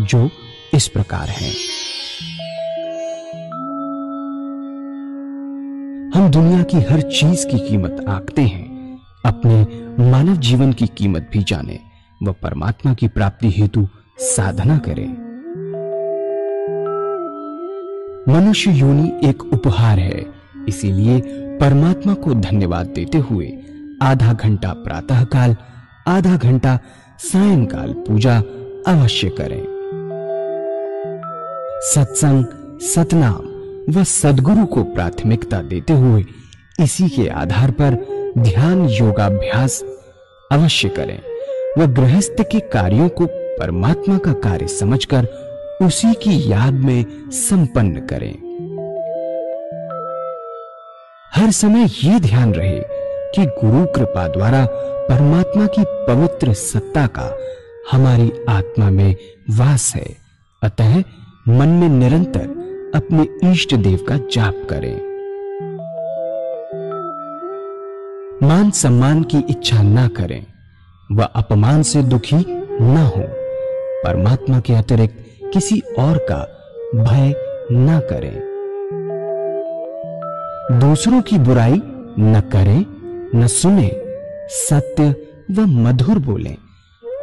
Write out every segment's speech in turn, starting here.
जो इस प्रकार है हम दुनिया की हर चीज की कीमत आंकते हैं अपने मानव जीवन की कीमत भी जाने व परमात्मा की प्राप्ति हेतु साधना करें मनुष्य योनि एक उपहार है इसीलिए परमात्मा को धन्यवाद देते हुए आधा घंटा प्रातः काल आधा घंटा सायंकाल पूजा अवश्य करें सत्संग सतनाम व सदगुरु को प्राथमिकता देते हुए इसी के आधार पर ध्यान योगाभ्यास अवश्य करें व गृहस्थ के कार्यों को परमात्मा का कार्य समझकर उसी की याद में संपन्न करें हर समय ये ध्यान रहे कि गुरु कृपा द्वारा परमात्मा की पवित्र सत्ता का हमारी आत्मा में वास है अतः मन में निरंतर अपने इष्ट देव का जाप करें मान सम्मान की इच्छा ना करें व अपमान से दुखी ना हो परमात्मा के अतिरिक्त किसी और का भय ना करें दूसरों की बुराई न करें न सुने सत्य व मधुर बोलें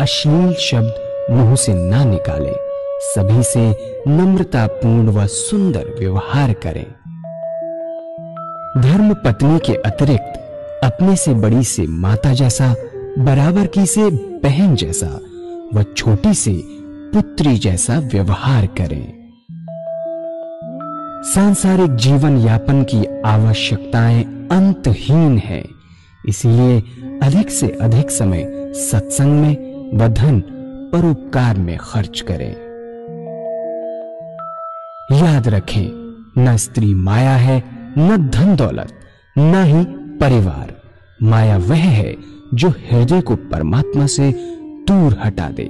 अश्लील शब्द मुंह से ना निकालें सभी से नम्रतापूर्ण व सुंदर व्यवहार करें धर्म पत्नी के अतिरिक्त अपने से बड़ी से माता जैसा बराबर की से बहन जैसा व छोटी से पुत्री जैसा व्यवहार करें सांसारिक जीवन यापन की आवश्यकताएं अंतहीन है इसलिए अधिक से अधिक समय सत्संग में व धन परोपकार में खर्च करें याद रखें न स्त्री माया है न धन दौलत न ही परिवार माया वह है जो हृदय को परमात्मा से दूर हटा दे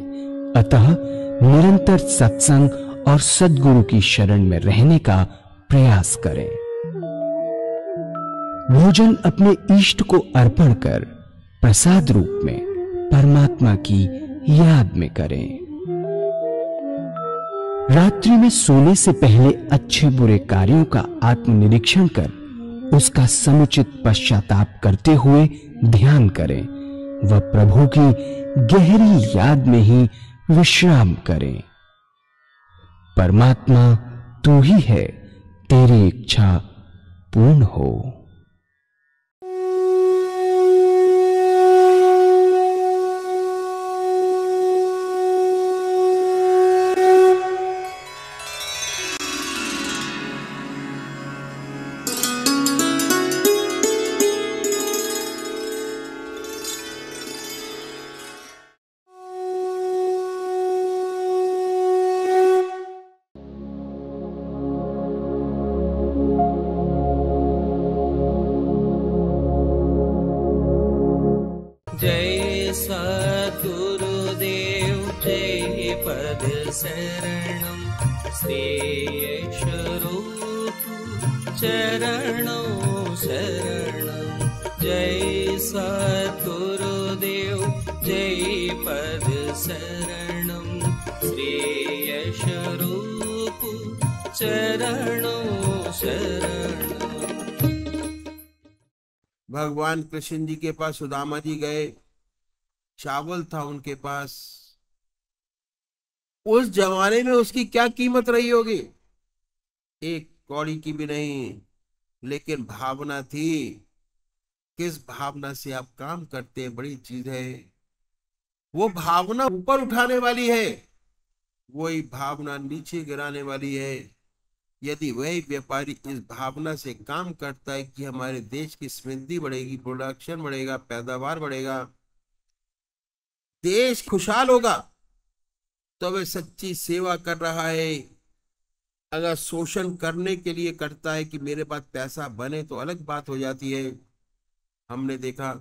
अतः निरंतर सत्संग और सदगुरु की शरण में रहने का प्रयास करें भोजन अपने इष्ट को अर्पण कर प्रसाद रूप में परमात्मा की याद में करें रात्रि में सोने से पहले अच्छे बुरे कार्यों का आत्मनिरीक्षण कर उसका समुचित पश्चाताप करते हुए ध्यान करें व प्रभु की गहरी याद में ही विश्राम करें परमात्मा तू ही है तेरी इच्छा पूर्ण हो भगवान कृष्ण जी के पास सुदामा जी गए चावल था उनके पास उस जमाने में उसकी क्या कीमत रही होगी एक कौड़ी की भी नहीं लेकिन भावना थी किस भावना से आप काम करते हैं बड़ी चीज है वो भावना ऊपर उठाने वाली है वही भावना नीचे गिराने वाली है यदि वह व्यापारी इस भावना से काम करता है कि हमारे देश की समृद्धि बढ़ेगी प्रोडक्शन बढ़ेगा पैदावार बढ़ेगा देश खुशहाल होगा तो वह सच्ची सेवा कर रहा है अगर शोषण करने के लिए करता है कि मेरे पास पैसा बने तो अलग बात हो जाती है हमने देखा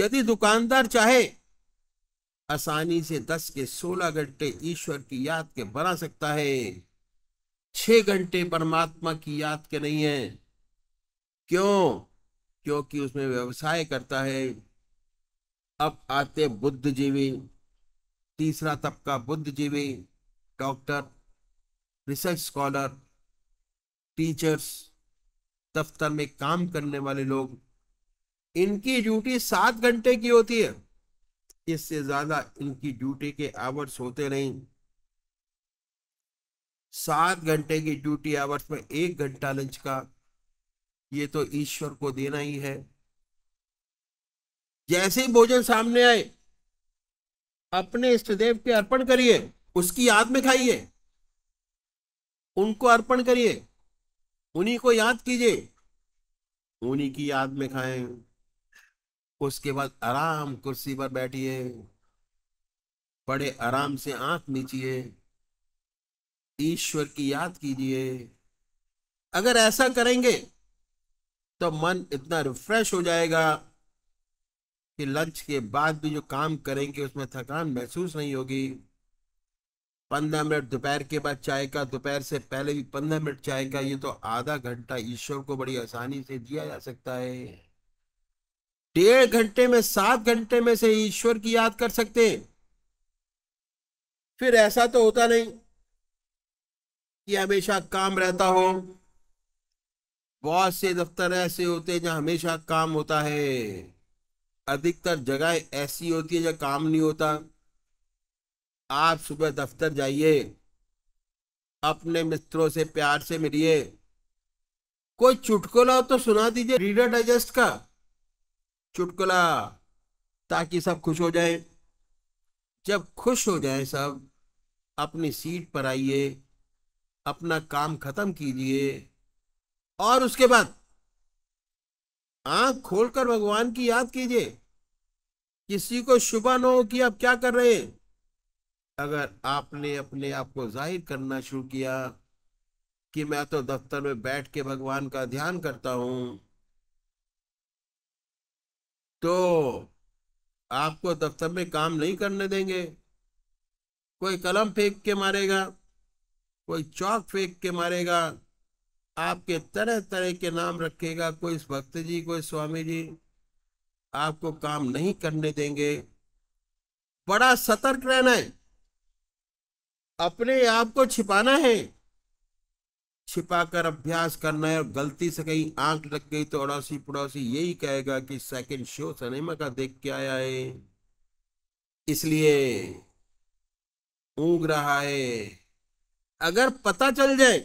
यदि दुकानदार चाहे आसानी से दस के सोलह घंटे ईश्वर की याद के बना सकता है छह घंटे परमात्मा की याद के नहीं है क्यों क्योंकि उसमें व्यवसाय करता है अब आते बुद्ध जीवी तीसरा तबका बुद्धिजीवी डॉक्टर रिसर्च स्कॉलर टीचर्स दफ्तर में काम करने वाले लोग इनकी ड्यूटी सात घंटे की होती है इससे ज्यादा इनकी ड्यूटी के आवर्स होते नहीं सात घंटे की ड्यूटी आवर्स में एक घंटा लंच का ये तो ईश्वर को देना ही है जैसे ही भोजन सामने आए अपने इष्ट देव के अर्पण करिए उसकी याद में खाइए उनको अर्पण करिए उन्हीं को याद कीजिए उन्हीं की याद में खाएं उसके बाद आराम कुर्सी पर बैठिए बड़े आराम से आंख नीचिए ईश्वर की याद कीजिए अगर ऐसा करेंगे तो मन इतना रिफ्रेश हो जाएगा कि लंच के बाद भी जो काम करेंगे उसमें थकान महसूस नहीं होगी पंद्रह मिनट दोपहर के बाद चाय का दोपहर से पहले भी पंद्रह मिनट चाय का ये तो आधा घंटा ईश्वर को बड़ी आसानी से दिया जा सकता है डेढ़ घंटे में सात घंटे में से ईश्वर की याद कर सकते हैं फिर ऐसा तो होता नहीं कि हमेशा काम रहता हो बहुत से दफ्तर ऐसे होते हैं जहाँ हमेशा काम होता है अधिकतर जगह ऐसी होती है जहाँ काम नहीं होता आप सुबह दफ्तर जाइए अपने मित्रों से प्यार से मिलिए कोई चुटकुला तो सुना दीजिए रीडर डाइजेस्ट का चुटकुला ताकि सब खुश हो जाए जब खुश हो जाए सब अपनी सीट पर आइए अपना काम खत्म कीजिए और उसके बाद आंख खोलकर भगवान की याद कीजिए किसी को शुभा न हो कि आप क्या कर रहे हैं अगर आपने अपने आप को जाहिर करना शुरू किया कि मैं तो दफ्तर में बैठ के भगवान का ध्यान करता हूं तो आपको दफ्तर में काम नहीं करने देंगे कोई कलम फेंक के मारेगा कोई चौक फेंक के मारेगा आपके तरह तरह के नाम रखेगा कोई भक्त जी कोई स्वामी जी आपको काम नहीं करने देंगे बड़ा सतर्क रहना है अपने आप को छिपाना है छिपाकर अभ्यास करना है और गलती से कहीं आंख लग गई तो अड़ोसी पड़ोसी यही कहेगा कि सेकंड शो सिनेमा का देख के आया है इसलिए ऊंग रहा है अगर पता चल जाए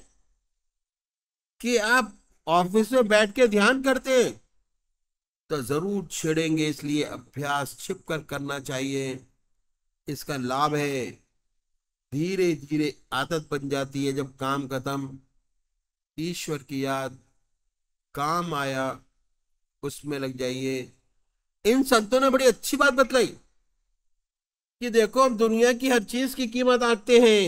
कि आप ऑफिस में बैठ के ध्यान करते हैं तो जरूर छेड़ेंगे इसलिए अभ्यास छिप कर करना चाहिए इसका लाभ है धीरे धीरे आदत बन जाती है जब काम खत्म ईश्वर की याद काम आया उसमें लग जाइए इन संतों ने बड़ी अच्छी बात बतलाई कि देखो हम दुनिया की हर चीज की कीमत आंकते हैं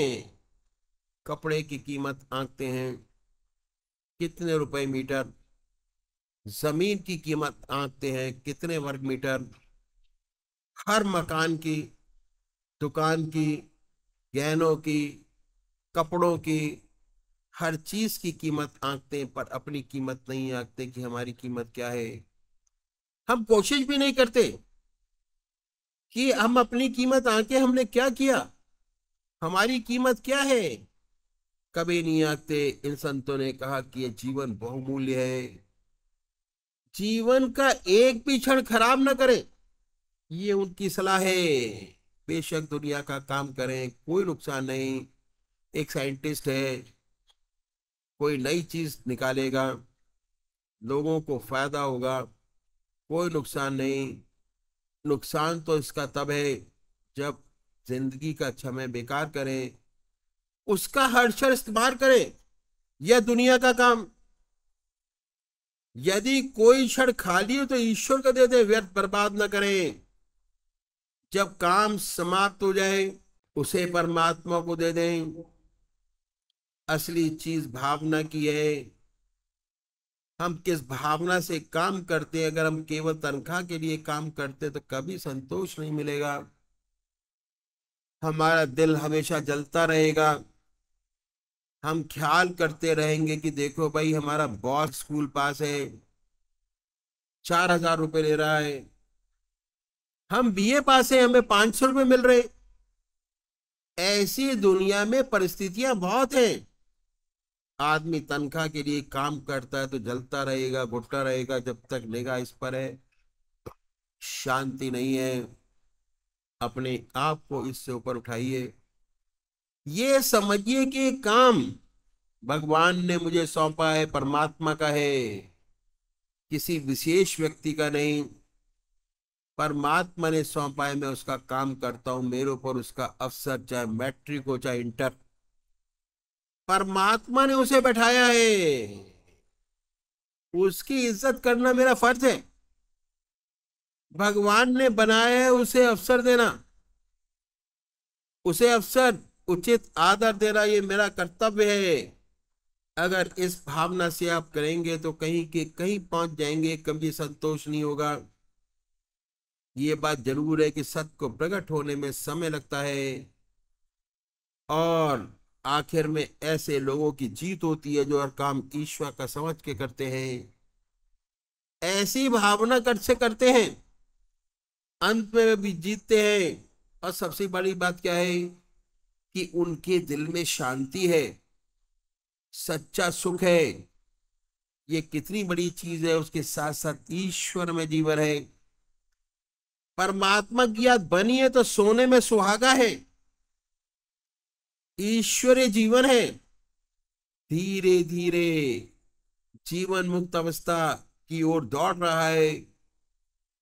कपड़े की कीमत आंकते हैं कितने रुपए मीटर जमीन की कीमत आंकते हैं कितने वर्ग मीटर हर मकान की दुकान की गहनों की कपड़ों की हर चीज की कीमत आंकते हैं पर अपनी कीमत नहीं आंकते कि हमारी कीमत क्या है हम कोशिश भी नहीं करते कि हम अपनी कीमत आंके हमने क्या किया हमारी कीमत क्या है कभी नहीं आते इन संतों ने कहा कि यह जीवन बहुमूल्य है जीवन का एक भी क्षण खराब ना करें ये उनकी सलाह है बेशक दुनिया का काम करें कोई नुकसान नहीं एक साइंटिस्ट है कोई नई चीज निकालेगा लोगों को फायदा होगा कोई नुकसान नहीं नुकसान तो इसका तब है जब जिंदगी का समय बेकार करें उसका हर्षर इस्तेमाल करें यह दुनिया का काम यदि कोई क्षण खाली हो तो ईश्वर को दे दे व्यर्थ बर्बाद न करें जब काम समाप्त हो जाए उसे परमात्मा को दे दें असली चीज भावना की है हम किस भावना से काम करते हैं अगर हम केवल तनख्वाह के लिए काम करते तो कभी संतोष नहीं मिलेगा हमारा दिल हमेशा जलता रहेगा हम ख्याल करते रहेंगे कि देखो भाई हमारा बॉस स्कूल पास है चार हजार रुपये ले रहा है हम बीए पास है हमें पांच सौ रुपये मिल रहे ऐसी दुनिया में परिस्थितियां बहुत हैं आदमी तनख्वाह के लिए काम करता है तो जलता रहेगा घुटता रहेगा जब तक निगाह इस पर है शांति नहीं है अपने आप को इससे ऊपर उठाइए ये समझिए कि काम भगवान ने मुझे सौंपा है परमात्मा का है किसी विशेष व्यक्ति का नहीं परमात्मा ने सौंपा है मैं उसका काम करता हूं मेरे ऊपर उसका अवसर चाहे मैट्रिक हो चाहे इंटर परमात्मा ने उसे बैठाया है उसकी इज्जत करना मेरा फर्ज है भगवान ने बनाया है उसे अवसर देना उसे अवसर उचित आदर देना ये मेरा कर्तव्य है अगर इस भावना से आप करेंगे तो कहीं के कहीं पहुंच जाएंगे कभी संतोष नहीं होगा ये बात जरूर है कि सत्य को प्रकट होने में समय लगता है और आखिर में ऐसे लोगों की जीत होती है जो हर काम ईश्वर का समझ के करते हैं ऐसी भावना कर से करते हैं अंत में भी जीतते हैं और सबसे बड़ी बात क्या है कि उनके दिल में शांति है सच्चा सुख है ये कितनी बड़ी चीज है उसके साथ साथ ईश्वर में जीवन है परमात्मा की याद बनी है तो सोने में सुहागा है ईश्वरीय जीवन है धीरे धीरे जीवन मुक्त अवस्था की ओर दौड़ रहा है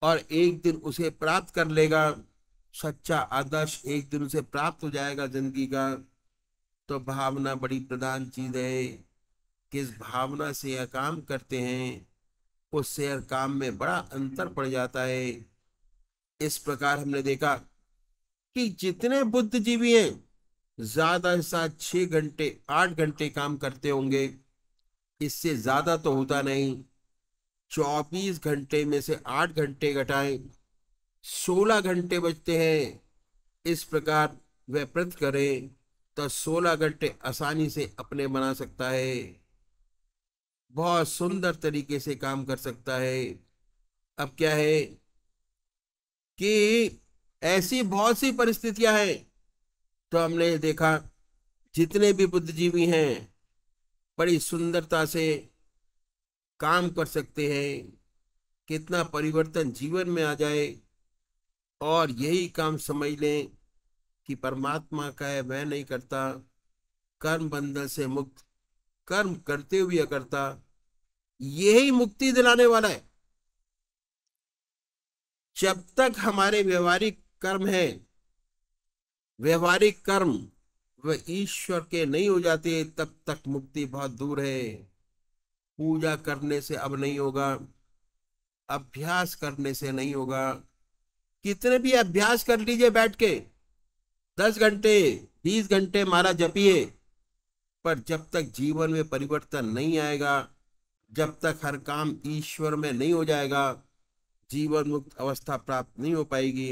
और एक दिन उसे प्राप्त कर लेगा सच्चा आदर्श एक दिन उसे प्राप्त हो जाएगा जिंदगी का तो भावना बड़ी प्रधान चीज है किस भावना से यह काम करते हैं उससे हर काम में बड़ा अंतर पड़ जाता है इस प्रकार हमने देखा कि जितने बुद्धिजीवी हैं ज्यादा से साथ घंटे आठ घंटे काम करते होंगे इससे ज्यादा तो होता नहीं चौबीस घंटे में से आठ घंटे घटाएं सोलह घंटे बचते हैं इस प्रकार वह व्रत करे तो सोलह घंटे आसानी से अपने बना सकता है बहुत सुंदर तरीके से काम कर सकता है अब क्या है कि ऐसी बहुत सी परिस्थितियां हैं तो हमने देखा जितने भी बुद्धिजीवी हैं बड़ी सुंदरता से काम कर सकते हैं कितना परिवर्तन जीवन में आ जाए और यही काम समझ लें कि परमात्मा का है मैं नहीं करता कर्म बंधन से मुक्त कर्म करते हुए करता यही मुक्ति दिलाने वाला है जब तक हमारे व्यवहारिक कर्म है व्यवहारिक कर्म वह ईश्वर के नहीं हो जाते तब तक मुक्ति बहुत दूर है पूजा करने से अब नहीं होगा अभ्यास करने से नहीं होगा कितने भी अभ्यास कर लीजिए बैठ के दस घंटे बीस घंटे मारा जपिए पर जब तक जीवन में परिवर्तन नहीं आएगा जब तक हर काम ईश्वर में नहीं हो जाएगा जीवन मुक्त अवस्था प्राप्त नहीं हो पाएगी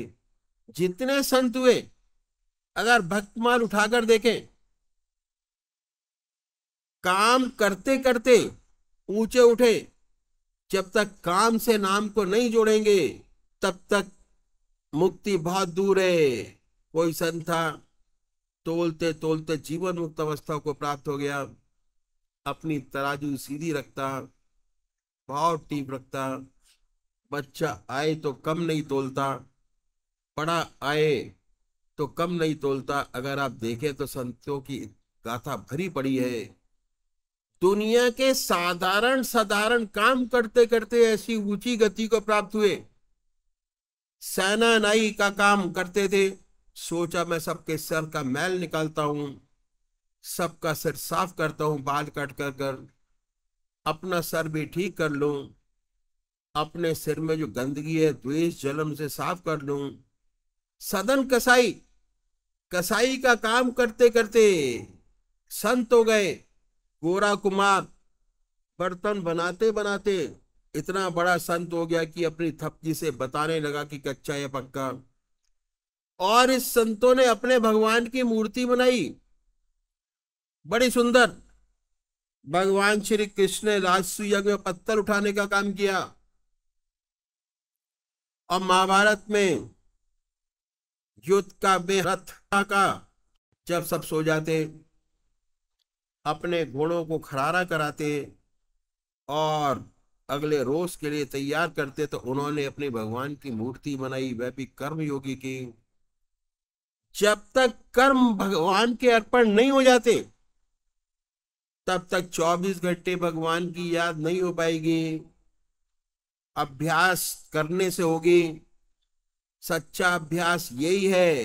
जितने संत हुए अगर भक्तमाल उठाकर देखें काम करते करते ऊंचे उठे जब तक काम से नाम को नहीं जोड़ेंगे तब तक मुक्ति बहुत दूर है कोई संथा तोलते तोलते जीवन मुक्त अवस्था को प्राप्त हो गया अपनी तराजू सीधी रखता बहुत टीप रखता बच्चा आए तो कम नहीं तोलता बड़ा आए तो कम नहीं तोलता अगर आप देखें तो संतों की गाथा भरी पड़ी है दुनिया के साधारण साधारण काम करते करते ऐसी ऊंची गति को प्राप्त हुए सेना नाई का काम करते थे सोचा मैं सबके सर का मैल निकालता हूं सबका सिर साफ करता हूं बाल कट कर कर अपना सर भी ठीक कर लूं अपने सिर में जो गंदगी है द्वेष जलम से साफ कर लूं सदन कसाई कसाई का काम करते करते संत हो गए गोरा कुमार बर्तन बनाते बनाते इतना बड़ा संत हो गया कि अपनी थपकी से बताने लगा कि कच्चा या पक्का और इस संतों ने अपने भगवान की मूर्ति बनाई बड़ी सुंदर भगवान श्री कृष्ण ने राजसु यज्ञ में पत्थर उठाने का काम किया और महाभारत में युद्ध का बेहद का जब सब सो जाते अपने घोड़ों को खरारा कराते और अगले रोज के लिए तैयार करते तो उन्होंने अपने भगवान की मूर्ति बनाई वह भी कर्म योगी की जब तक कर्म भगवान के अर्पण नहीं हो जाते तब तक 24 घंटे भगवान की याद नहीं हो पाएगी अभ्यास करने से होगी सच्चा अभ्यास यही है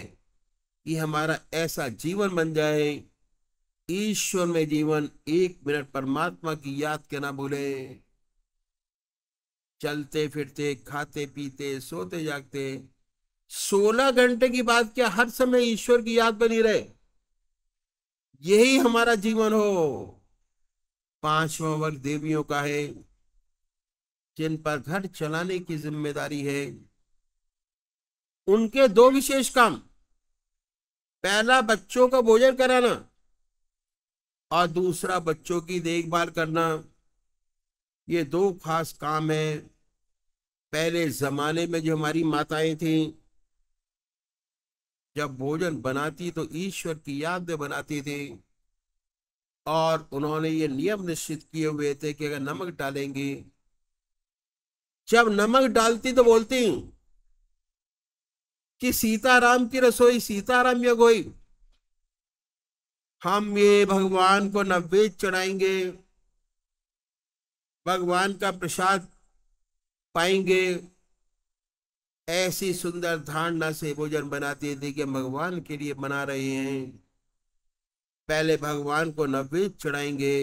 कि हमारा ऐसा जीवन बन जाए ईश्वर में जीवन एक मिनट परमात्मा की याद के ना भूले चलते फिरते खाते पीते सोते जागते सोलह घंटे की बात क्या हर समय ईश्वर की याद बनी रहे यही हमारा जीवन हो पांचवा वर्ग देवियों का है जिन पर घर चलाने की जिम्मेदारी है उनके दो विशेष काम पहला बच्चों का भोजन कराना और दूसरा बच्चों की देखभाल करना ये दो खास काम है पहले जमाने में जो हमारी माताएं थीं जब भोजन बनाती तो ईश्वर की याद में बनाती थी और उन्होंने ये नियम निश्चित किए हुए थे कि अगर नमक डालेंगे जब नमक डालती तो बोलती कि सीताराम की रसोई सीताराम यगोई हम ये भगवान को नवेद चढ़ाएंगे भगवान का प्रसाद पाएंगे ऐसी सुंदर धारणा से भोजन बनाते थे कि भगवान के लिए बना रहे हैं पहले भगवान को नवेद चढ़ाएंगे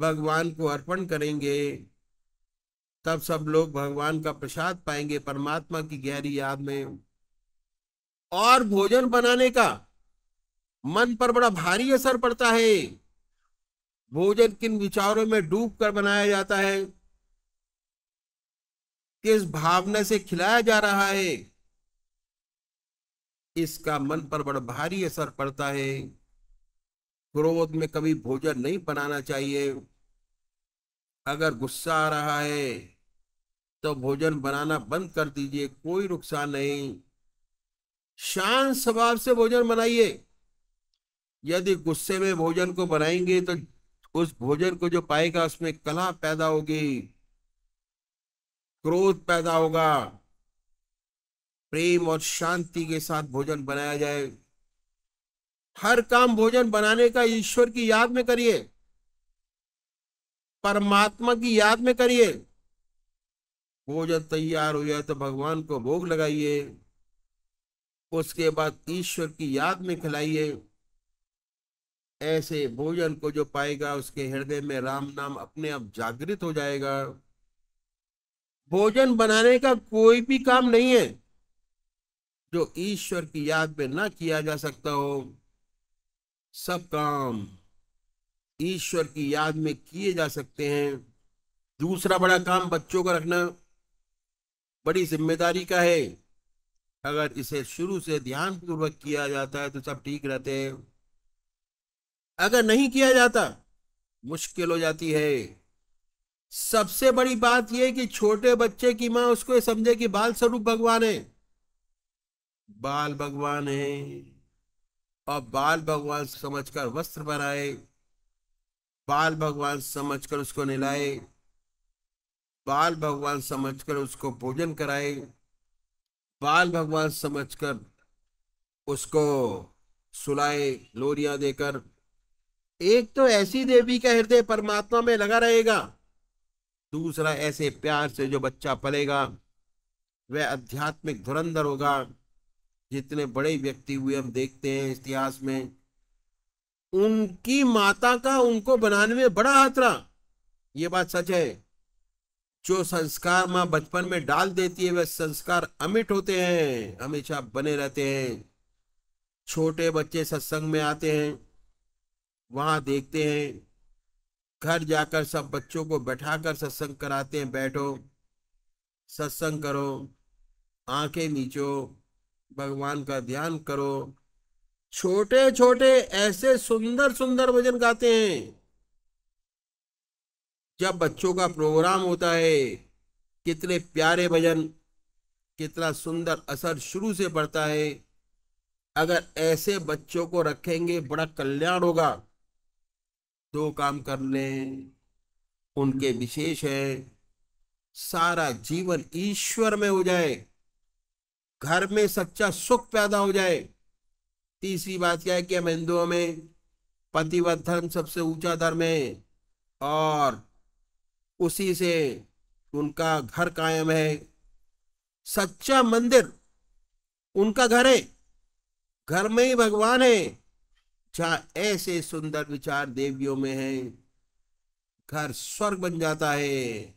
भगवान को अर्पण करेंगे तब सब लोग भगवान का प्रसाद पाएंगे परमात्मा की गहरी याद में और भोजन बनाने का मन पर बड़ा भारी असर पड़ता है भोजन किन विचारों में डूब कर बनाया जाता है किस भावना से खिलाया जा रहा है इसका मन पर बड़ा भारी असर पड़ता है क्रोध में कभी भोजन नहीं बनाना चाहिए अगर गुस्सा आ रहा है तो भोजन बनाना बंद कर दीजिए कोई नुकसान नहीं शांत स्वभाव से भोजन बनाइए यदि गुस्से में भोजन को बनाएंगे तो उस भोजन को जो पाएगा उसमें कला पैदा होगी क्रोध पैदा होगा प्रेम और शांति के साथ भोजन बनाया जाए हर काम भोजन बनाने का ईश्वर की याद में करिए परमात्मा की याद में करिए भोजन तैयार हो जाए तो भगवान को भोग लगाइए उसके बाद ईश्वर की याद में खिलाइए ऐसे भोजन को जो पाएगा उसके हृदय में राम नाम अपने आप जागृत हो जाएगा भोजन बनाने का कोई भी काम नहीं है जो ईश्वर की याद में ना किया जा सकता हो सब काम ईश्वर की याद में किए जा सकते हैं दूसरा बड़ा काम बच्चों का रखना बड़ी जिम्मेदारी का है अगर इसे शुरू से ध्यान पूर्वक किया जाता है तो सब ठीक रहते हैं अगर नहीं किया जाता मुश्किल हो जाती है सबसे बड़ी बात यह कि छोटे बच्चे की मां उसको समझे कि बाल स्वरूप भगवान है बाल भगवान है और बाल भगवान समझकर वस्त्र बनाए बाल भगवान समझकर उसको नहलाए बाल भगवान समझकर उसको भोजन कराए बाल भगवान समझकर उसको सुलाए लोरिया देकर एक तो ऐसी देवी का हृदय परमात्मा में लगा रहेगा दूसरा ऐसे प्यार से जो बच्चा पलेगा वह आध्यात्मिक धुरंधर होगा जितने बड़े व्यक्ति हुए हम देखते हैं इतिहास में उनकी माता का उनको बनाने में बड़ा हाथ ये बात सच है जो संस्कार माँ बचपन में डाल देती है वह संस्कार अमिट होते हैं हमेशा बने रहते हैं छोटे बच्चे सत्संग में आते हैं वहाँ देखते हैं घर जाकर सब बच्चों को बैठाकर सत्संग कराते हैं बैठो सत्संग करो आंखें नीचो भगवान का ध्यान करो छोटे छोटे ऐसे सुंदर सुंदर भजन गाते हैं जब बच्चों का प्रोग्राम होता है कितने प्यारे भजन कितना सुंदर असर शुरू से पड़ता है अगर ऐसे बच्चों को रखेंगे बड़ा कल्याण होगा दो काम कर लें उनके विशेष है सारा जीवन ईश्वर में हो जाए घर में सच्चा सुख पैदा हो जाए तीसरी बात क्या है कि हम हिंदुओं में पतिवत धर्म सबसे ऊंचा धर्म है और उसी से उनका घर कायम है सच्चा मंदिर उनका घर है घर में ही भगवान है ऐसे सुंदर विचार देवियों में है घर स्वर्ग बन जाता है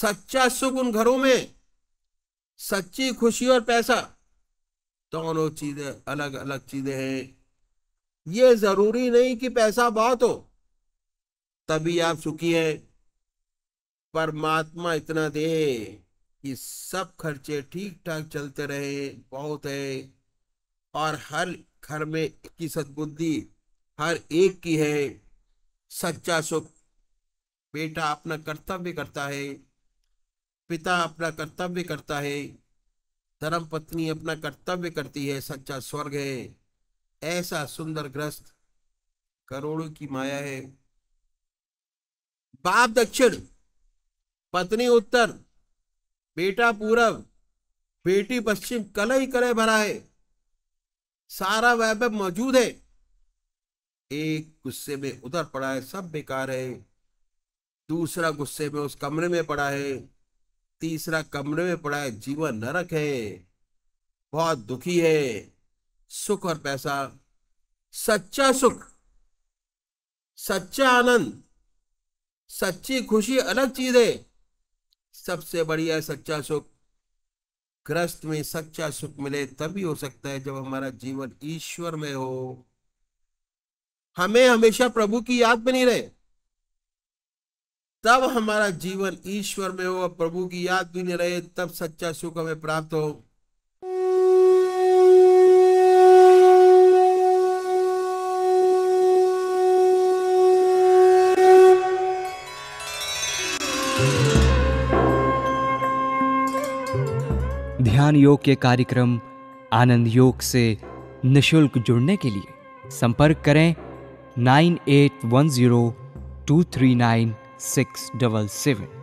सच्चा सुख उन घरों में सच्ची खुशी और पैसा दोनों चीजें अलग अलग चीजें हैं ये जरूरी नहीं कि पैसा बहुत हो तभी आप सुखी हैं परमात्मा इतना दे कि सब खर्चे ठीक ठाक चलते रहे बहुत है और हर घर में की सदबुद्धि हर एक की है सच्चा सुख बेटा अपना कर्तव्य करता है पिता अपना कर्तव्य करता है धर्म पत्नी अपना कर्तव्य करती है सच्चा स्वर्ग है ऐसा सुंदर ग्रस्त करोड़ों की माया है बाप दक्षिण पत्नी उत्तर बेटा पूरब बेटी पश्चिम कलई कलई भरा है सारा वैभव मौजूद है एक गुस्से में उधर पड़ा है सब बेकार है दूसरा गुस्से में उस कमरे में पड़ा है तीसरा कमरे में पड़ा है जीवन नरक है बहुत दुखी है सुख और पैसा सच्चा सुख सच्चा आनंद सच्ची खुशी अलग चीज है सबसे बढ़िया सच्चा सुख ग्रस्त में सच्चा सुख मिले तभी हो सकता है जब हमारा जीवन ईश्वर में हो हमें हमेशा प्रभु की याद बनी रहे तब हमारा जीवन ईश्वर में हो और प्रभु की याद भी नहीं रहे तब सच्चा सुख हमें प्राप्त हो ध्यान योग के कार्यक्रम आनंद योग से निशुल्क जुड़ने के लिए संपर्क करें nine eight one zero two three nine six double seven